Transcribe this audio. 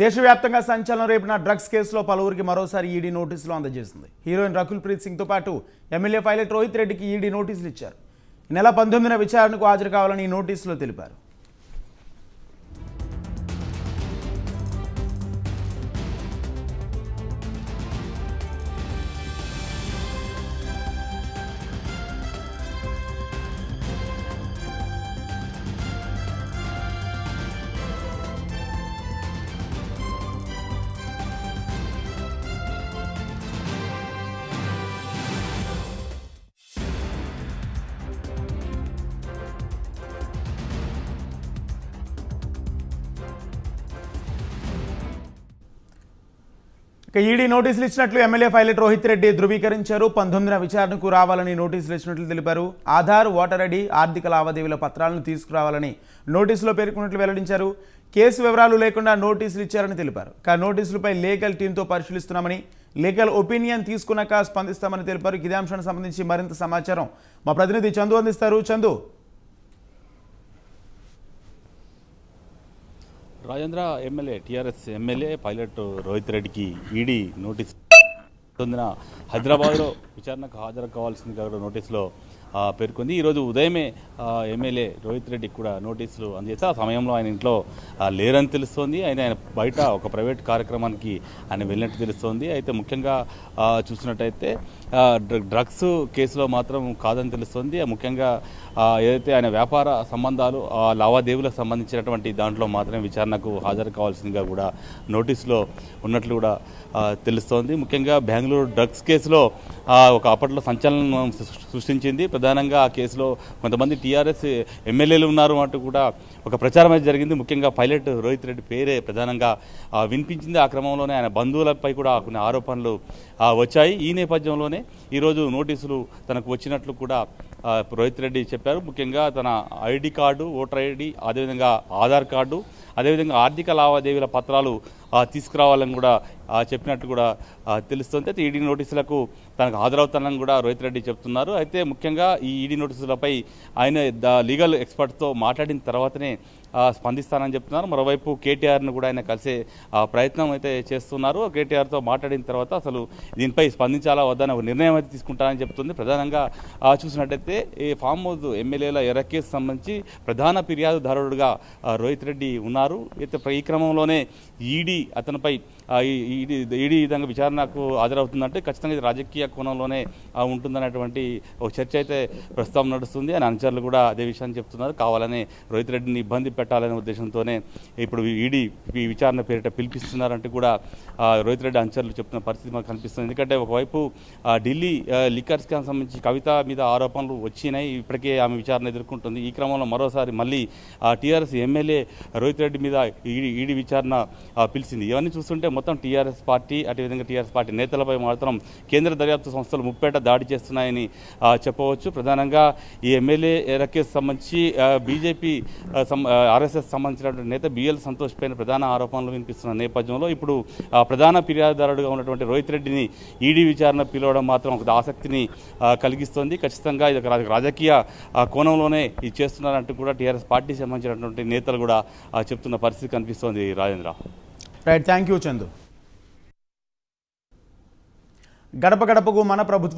దేశవ్యాప్తంగా సంచలనం రేపిన డ్రగ్స్ కేసులో పలువురికి మరోసారి ఈడీ నోటీసులు అందజేసింది హీరోయిన్ రకుల్ ప్రీత్ సింగ్తో పాటు ఎమ్మెల్యే పైలట్ రోహిత్ రెడ్డికి ఈడీ నోటీసులు ఇచ్చారు ఈ నెల పంతొమ్మిదిన విచారణకు హాజరు కావాలని ఈ నోటీసులో తెలిపారు ఇక ఈడీ నోటీసులు ఇచ్చినట్లు ఎమ్మెల్యే పైలట్ రోహిత్ రెడ్డి ధృవీకరించారు పంతొమ్మిదిన విచారణకు రావాలని నోటీసులు ఇచ్చినట్లు తెలిపారు ఆధార్ ఓటర్ ఐడి ఆర్థిక లావాదేవీల పత్రాలను తీసుకురావాలని నోటీసులో పేర్కొన్నట్లు వెల్లడించారు కేసు వివరాలు లేకుండా నోటీసులు ఇచ్చారని తెలిపారు ఇక నోటీసులపై లీగల్ టీంతో పరిశీలిస్తున్నామని లీగల్ ఒపీనియన్ తీసుకున్నాక స్పందిస్తామని తెలిపారు ఇదే అంశానికి సంబంధించి మరింత సమాచారం మా ప్రతినిధి చందు అందిస్తారు Chandu Rajendra MLA TRS MLA Pilot Rohit రెడ్డికి ఈడీ నోటీస్ పొందిన హైదరాబాద్లో విచారణకు హాజరు కావాల్సిందిగా కూడా నోటీసులో పేర్కొంది ఈరోజు ఉదయమే ఎమ్మెల్యే రోహిత్ రెడ్డికి కూడా నోటీసులు అందజేస్తే ఆ సమయంలో ఆయన ఇంట్లో లేరని తెలుస్తోంది ఆయన ఆయన బయట ఒక ప్రైవేట్ కార్యక్రమానికి ఆయన వెళ్ళినట్టు తెలుస్తోంది అయితే ముఖ్యంగా చూసినట్టయితే డ్రగ్స్ కేసులో మాత్రం కాదని తెలుస్తోంది ముఖ్యంగా ఏదైతే ఆయన వ్యాపార సంబంధాలు లావాదేవీలకు సంబంధించినటువంటి దాంట్లో మాత్రమే విచారణకు హాజరు కావాల్సిందిగా కూడా నోటీసులో ఉన్నట్లు కూడా తెలుస్తోంది ముఖ్యంగా బెంగళూరు డ్రగ్స్ కేసులో ఒక అప్పట్లో సంచలనం సృష్టించింది ప్రధానంగా ఆ కేసులో కొంతమంది టీఆర్ఎస్ ఎమ్మెల్యేలు ఉన్నారు అంటూ కూడా ఒక ప్రచారం అయితే జరిగింది ముఖ్యంగా పైలట్ రోహిత్ రెడ్డి పేరే ప్రధానంగా వినిపించింది ఆ క్రమంలోనే ఆయన బంధువులపై కూడా కొన్ని ఆరోపణలు వచ్చాయి ఈ నేపథ్యంలోనే ఈరోజు నోటీసులు తనకు వచ్చినట్లు కూడా రోహిత్ రెడ్డి చెప్పారు ముఖ్యంగా తన ఐడి కార్డు ఓటర్ ఐడి అదేవిధంగా ఆధార్ కార్డు అదేవిధంగా ఆర్థిక లావాదేవీల పత్రాలు తీసుకురావాలని కూడా చెప్పినట్టు కూడా తెలుస్తుంది అయితే ఈడీ నోటీసులకు తనకు హాజరవుతానని కూడా రోహిత్ రెడ్డి చెప్తున్నారు అయితే ముఖ్యంగా ఈ ఈడీ నోటీసులపై ఆయన లీగల్ ఎక్స్పర్ట్తో మాట్లాడిన తర్వాతనే స్పందిస్తానని చెప్తున్నారు మరోవైపు కేటీఆర్ను కూడా ఆయన కలిసే ప్రయత్నం అయితే చేస్తున్నారు కేటీఆర్తో మాట్లాడిన తర్వాత అసలు దీనిపై స్పందించాలా వద్దని ఒక నిర్ణయం అయితే తీసుకుంటారని చెప్తుంది ప్రధానంగా చూసినట్టయితే ఈ ఫామ్ హౌస్ ఎమ్మెల్యేల ఎరకేసు సంబంధించి ప్రధాన ఫిర్యాదుదారుడుగా రోహిత్ రెడ్డి ఉన్నారు అయితే ఈ క్రమంలోనే ఈడీ అతనిపై ఈడీ ఈడీ విధంగా విచారణకు హాజరవుతుందంటే ఖచ్చితంగా ఇది రాజకీయ కోణంలోనే ఉంటుందనేటువంటి ఒక చర్చ అయితే ప్రస్తుతం నడుస్తుంది అని అనుచరులు కూడా అదే విషయాన్ని చెప్తున్నారు కావాలని రోహిత్ రెడ్డిని ఇబ్బంది పెట్టాలనే ఉద్దేశంతోనే ఇప్పుడు ఈడీ ఈ విచారణ పేరిట పిలిపిస్తున్నారంటే కూడా రోహిత్ రెడ్డి అంచర్లు చెప్తున్న పరిస్థితి మాకు కనిపిస్తుంది ఎందుకంటే ఒకవైపు ఢిల్లీ లిక్కర్స్కి సంబంధించి కవిత మీద ఆరోపణలు వచ్చినాయి ఇప్పటికే ఆమె విచారణ ఎదుర్కొంటుంది ఈ క్రమంలో మరోసారి మళ్ళీ టీఆర్ఎస్ ఎమ్మెల్యే రోహిత్ రెడ్డి మీద ఈడీ ఈడీ విచారణ పిలిచింది ఇవన్నీ చూస్తుంటే మొత్తం టీఆర్ఎస్ పార్టీ అదేవిధంగా టీఆర్ఎస్ పార్టీ నేతలపై మాత్రం కేంద్ర దర్యాప్తు సంస్థలు ముప్పేట దాడి చేస్తున్నాయని చెప్పవచ్చు ప్రధానంగా ఈ ఎమ్మెల్యే రకేష్ సంబంధించి బీజేపీ ఆర్ఎస్ఎస్ సంబంధించినటువంటి నేత బిఎల్ సంతోష్ పైన ప్రధాన ఆరోపణలు వినిపిస్తున్న నేపథ్యంలో ఇప్పుడు ప్రధాన ఫిర్యాదుదారుడుగా ఉన్నటువంటి రోహిత్ రెడ్డిని ఈడీ విచారణ పిలవడం మాత్రం ఒక ఆసక్తిని కలిగిస్తోంది ఖచ్చితంగా ఇది ఒక రాజకీయ కోణంలోనే ఇది చేస్తున్నారంటూ కూడా టీఆర్ఎస్ పార్టీ సంబంధించినటువంటి నేతలు కూడా చెప్తున్న పరిస్థితి కనిపిస్తోంది Rajendra right thank you Chandu గడప గడపకు మన ప్రభుత్వం